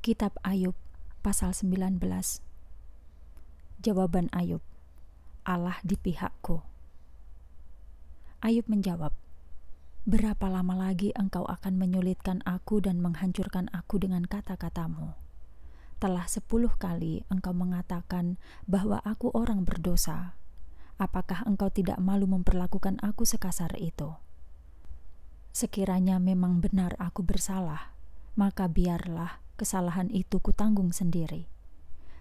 Kitab Ayub pasal 19 Jawaban Ayub Allah di pihakku Ayub menjawab Berapa lama lagi engkau akan menyulitkan aku dan menghancurkan aku dengan kata-katamu? Telah sepuluh kali engkau mengatakan bahwa aku orang berdosa. Apakah engkau tidak malu memperlakukan aku sekasar itu? Sekiranya memang benar aku bersalah, maka biarlah kesalahan itu kutanggung sendiri.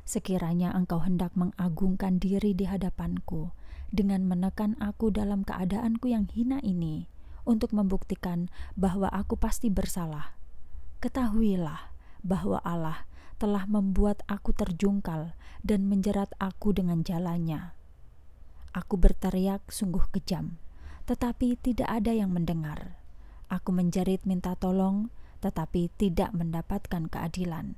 Sekiranya engkau hendak mengagungkan diri di hadapanku dengan menekan aku dalam keadaanku yang hina ini untuk membuktikan bahwa aku pasti bersalah, ketahuilah bahwa Allah telah membuat aku terjungkal dan menjerat aku dengan jalannya. Aku berteriak sungguh kejam, tetapi tidak ada yang mendengar. Aku menjerit minta tolong, tetapi tidak mendapatkan keadilan.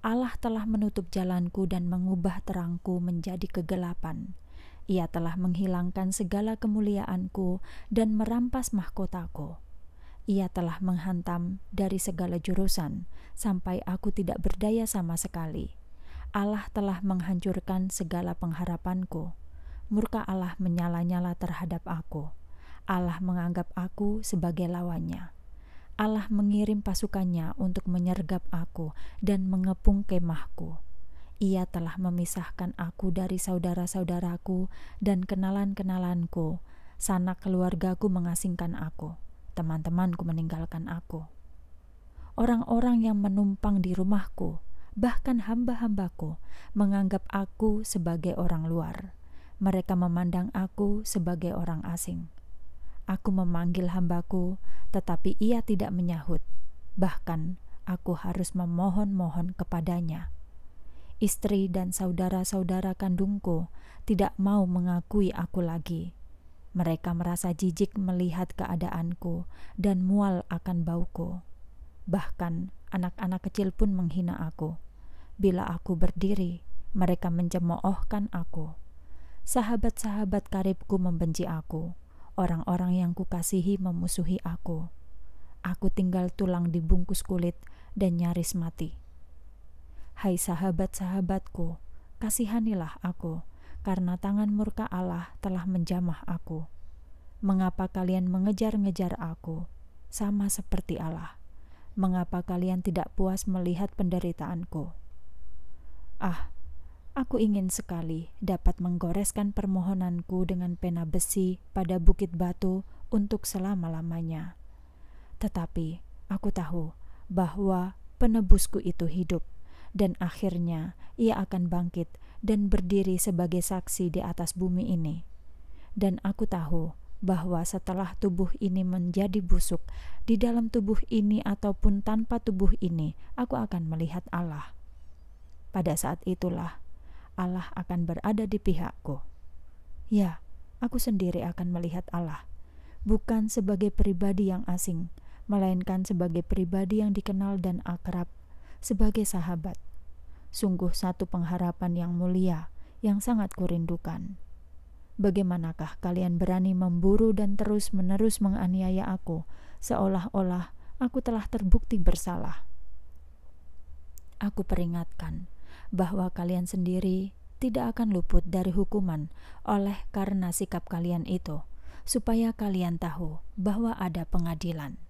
Allah telah menutup jalanku dan mengubah terangku menjadi kegelapan. Ia telah menghilangkan segala kemuliaanku dan merampas mahkotaku. Ia telah menghantam dari segala jurusan sampai aku tidak berdaya sama sekali. Allah telah menghancurkan segala pengharapanku. Murka Allah menyala-nyala terhadap aku. Allah menganggap aku sebagai lawannya. Allah mengirim pasukannya untuk menyergap aku dan mengepung kemahku. Ia telah memisahkan aku dari saudara-saudaraku dan kenalan-kenalanku. Sanak keluargaku mengasingkan aku, teman-temanku meninggalkan aku. Orang-orang yang menumpang di rumahku, bahkan hamba-hambaku, menganggap aku sebagai orang luar. Mereka memandang aku sebagai orang asing. Aku memanggil hambaku, tetapi ia tidak menyahut. Bahkan aku harus memohon-mohon kepadanya. Istri dan saudara-saudara kandungku tidak mau mengakui aku lagi. Mereka merasa jijik melihat keadaanku dan mual akan bauku. Bahkan anak-anak kecil pun menghina aku. Bila aku berdiri, mereka mencemoohkan aku. Sahabat-sahabat karibku membenci aku orang-orang yang kukasihi memusuhi aku. Aku tinggal tulang dibungkus kulit dan nyaris mati. Hai sahabat-sahabatku, kasihanilah aku, karena tangan murka Allah telah menjamah aku. Mengapa kalian mengejar-ngejar aku, sama seperti Allah? Mengapa kalian tidak puas melihat penderitaanku? Ah, Aku ingin sekali dapat menggoreskan permohonanku dengan pena besi pada bukit batu untuk selama-lamanya. Tetapi aku tahu bahwa penebusku itu hidup, dan akhirnya ia akan bangkit dan berdiri sebagai saksi di atas bumi ini. Dan aku tahu bahwa setelah tubuh ini menjadi busuk, di dalam tubuh ini ataupun tanpa tubuh ini, aku akan melihat Allah. Pada saat itulah Allah akan berada di pihakku. Ya, aku sendiri akan melihat Allah, bukan sebagai pribadi yang asing, melainkan sebagai pribadi yang dikenal dan akrab, sebagai sahabat. Sungguh satu pengharapan yang mulia yang sangat kurindukan. Bagaimanakah kalian berani memburu dan terus-menerus menganiaya aku, seolah-olah aku telah terbukti bersalah? Aku peringatkan bahwa kalian sendiri tidak akan luput dari hukuman oleh karena sikap kalian itu, supaya kalian tahu bahwa ada pengadilan.